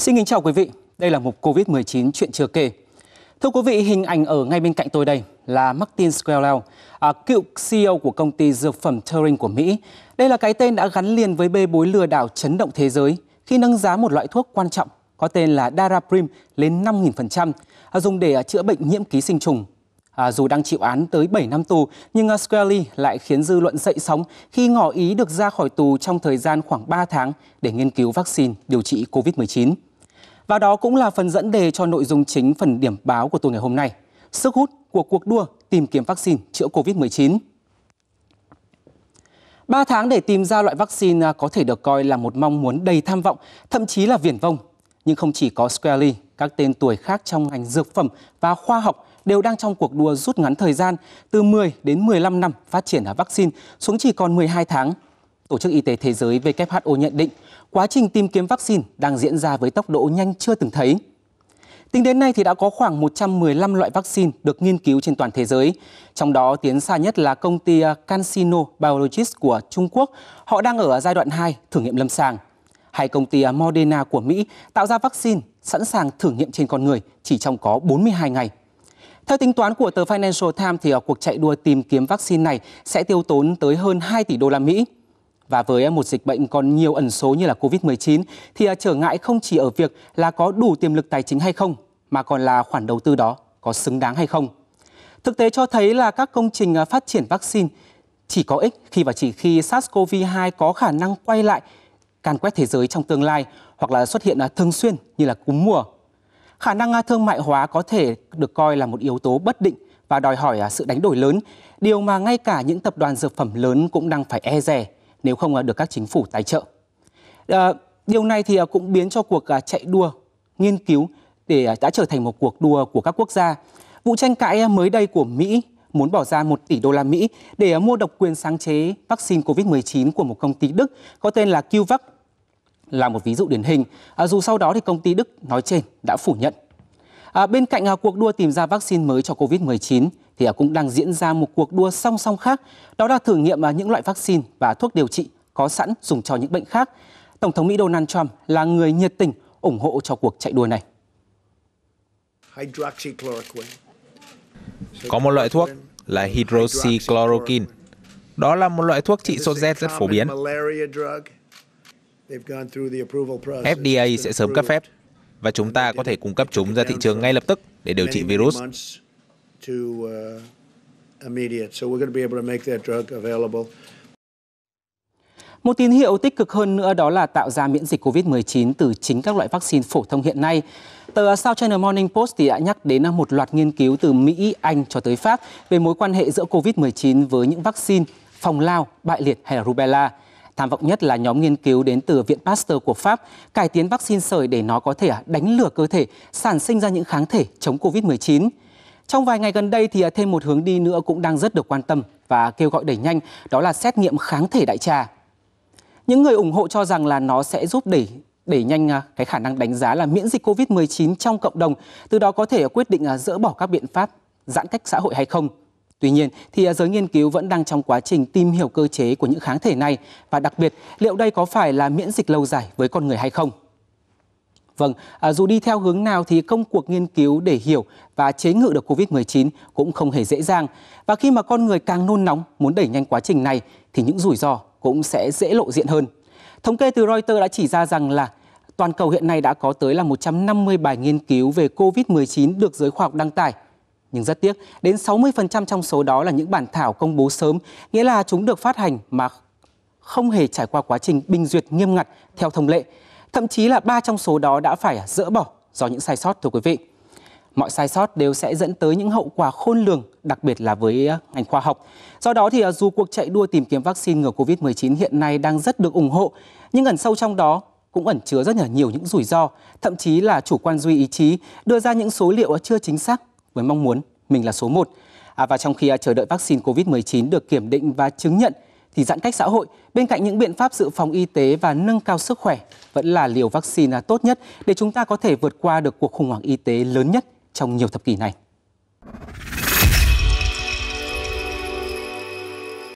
Xin kính chào quý vị, đây là mục Covid-19 chuyện chưa kể. Thưa quý vị, hình ảnh ở ngay bên cạnh tôi đây là Martin Skrelel, à, cựu CEO của công ty dược phẩm Turing của Mỹ. Đây là cái tên đã gắn liền với bê bối lừa đảo chấn động thế giới khi nâng giá một loại thuốc quan trọng có tên là Daraprim lên 5.000%, à, dùng để à, chữa bệnh nhiễm ký sinh trùng. À, dù đang chịu án tới 7 năm tù, nhưng à, Scully lại khiến dư luận dậy sóng khi ngỏ ý được ra khỏi tù trong thời gian khoảng 3 tháng để nghiên cứu vaccine điều trị COVID-19. Và đó cũng là phần dẫn đề cho nội dung chính phần điểm báo của tôi ngày hôm nay. Sức hút của cuộc đua tìm kiếm vaccine chữa COVID-19. 3 tháng để tìm ra loại vaccine à, có thể được coi là một mong muốn đầy tham vọng, thậm chí là viển vông. Nhưng không chỉ có Squarely, các tên tuổi khác trong ngành dược phẩm và khoa học đều đang trong cuộc đua rút ngắn thời gian từ 10 đến 15 năm phát triển ở vaccine xuống chỉ còn 12 tháng – Tổ chức Y tế Thế giới WHO nhận định quá trình tìm kiếm vaccine đang diễn ra với tốc độ nhanh chưa từng thấy. Tính đến nay thì đã có khoảng 115 loại vaccine được nghiên cứu trên toàn thế giới. Trong đó tiến xa nhất là công ty à, CanSino Biologics của Trung Quốc. Họ đang ở giai đoạn 2 thử nghiệm lâm sàng. Hai công ty à, Moderna của Mỹ tạo ra vaccine sẵn sàng thử nghiệm trên con người chỉ trong có 42 ngày. Theo tính toán của tờ Financial Times thì à, cuộc chạy đua tìm kiếm vaccine này sẽ tiêu tốn tới hơn 2 tỷ đô la Mỹ. Và với một dịch bệnh còn nhiều ẩn số như là Covid-19 thì à, trở ngại không chỉ ở việc là có đủ tiềm lực tài chính hay không mà còn là khoản đầu tư đó có xứng đáng hay không. Thực tế cho thấy là các công trình à, phát triển vaccine chỉ có ích khi và chỉ khi SARS-CoV-2 có khả năng quay lại càn quét thế giới trong tương lai hoặc là xuất hiện à, thường xuyên như là cúm mùa. Khả năng thương mại hóa có thể được coi là một yếu tố bất định và đòi hỏi sự đánh đổi lớn, điều mà ngay cả những tập đoàn dược phẩm lớn cũng đang phải e rè nếu không à, được các chính phủ tài trợ. À, điều này thì à, cũng biến cho cuộc chạy đua nghiên cứu để đã trở thành một cuộc đua của các quốc gia. Vụ tranh cãi mới đây của Mỹ muốn bỏ ra 1 tỷ đô la Mỹ để mua độc quyền sáng chế vaccine COVID-19 của một công ty Đức có tên là CureVac là một ví dụ điển hình. dù sau đó thì công ty Đức nói trên đã phủ nhận À, bên cạnh à, cuộc đua tìm ra vaccine mới cho COVID-19 thì à, cũng đang diễn ra một cuộc đua song song khác, đó là thử nghiệm à, những loại vaccine và thuốc điều trị có sẵn dùng cho những bệnh khác. Tổng thống Mỹ Donald Trump là người nhiệt tình ủng hộ cho cuộc chạy đua này. Có một loại thuốc là hydroxychloroquine. Đó là một loại thuốc trị sốt rét rất phổ biến. FDA sẽ sớm cấp phép và chúng ta có thể cung cấp chúng ra thị trường ngay lập tức để điều trị virus. Một tín hiệu tích cực hơn nữa đó là tạo ra miễn dịch COVID-19 từ chính các loại vaccine phổ thông hiện nay. Tờ South China Morning Post thì đã nhắc đến một loạt nghiên cứu từ Mỹ, Anh cho tới Pháp về mối quan hệ giữa COVID-19 với những vaccine phòng lao, bại liệt hay là rubella. Tham vọng nhất là nhóm nghiên cứu đến từ Viện Pasteur của Pháp cải tiến vaccine sởi để nó có thể à, đánh lừa cơ thể, sản sinh ra những kháng thể chống COVID-19. Trong vài ngày gần đây thì à, thêm một hướng đi nữa cũng đang rất được quan tâm và kêu gọi đẩy nhanh, đó là xét nghiệm kháng thể đại trà. Những người ủng hộ cho rằng là nó sẽ giúp đẩy đẩy nhanh à, cái khả năng đánh giá là miễn dịch COVID-19 trong cộng đồng, từ đó có thể quyết định dỡ bỏ các biện pháp giãn cách xã hội hay không. Tuy nhiên, thì à, giới nghiên cứu vẫn đang trong quá trình tìm hiểu cơ chế của những kháng thể này và đặc biệt liệu đây có phải là miễn dịch lâu dài với con người hay không. Vâng, à, dù đi theo hướng nào thì công cuộc nghiên cứu để hiểu và chế ngự được Covid-19 cũng không hề dễ dàng. Và khi mà con người càng nôn nóng muốn đẩy nhanh quá trình này thì những rủi ro cũng sẽ dễ lộ diện hơn. Thống kê từ Reuters đã chỉ ra rằng là toàn cầu hiện nay đã có tới là bài nghiên cứu về Covid-19 được giới khoa học đăng tải – nhưng rất tiếc, đến 60% trong số đó là những bản thảo công bố sớm, nghĩa là chúng được phát hành mà không hề trải qua quá trình bình duyệt nghiêm ngặt theo thông lệ. Thậm chí là ba trong số đó đã phải dỡ bỏ do những sai sót thưa quý vị. Mọi sai sót đều sẽ dẫn tới những hậu quả khôn lường, đặc biệt là với ờ, ngành khoa học. Do đó thì ờ, dù cuộc chạy đua tìm kiếm vaccine ngừa Covid-19 hiện nay đang rất được ủng hộ, nhưng ẩn sâu trong đó cũng ẩn chứa rất là nhiều những rủi ro, thậm chí là chủ quan duy ý chí đưa ra những số liệu ờ, chưa chính xác với mong muốn mình là số 1. À, và trong khi à, chờ đợi vaccine COVID-19 được kiểm định và chứng nhận, thì giãn cách xã hội bên cạnh những biện pháp dự phòng y tế và nâng cao sức khỏe vẫn là liều vaccine à, tốt nhất để chúng ta có thể vượt qua được cuộc khủng hoảng y tế lớn nhất trong nhiều thập kỷ này.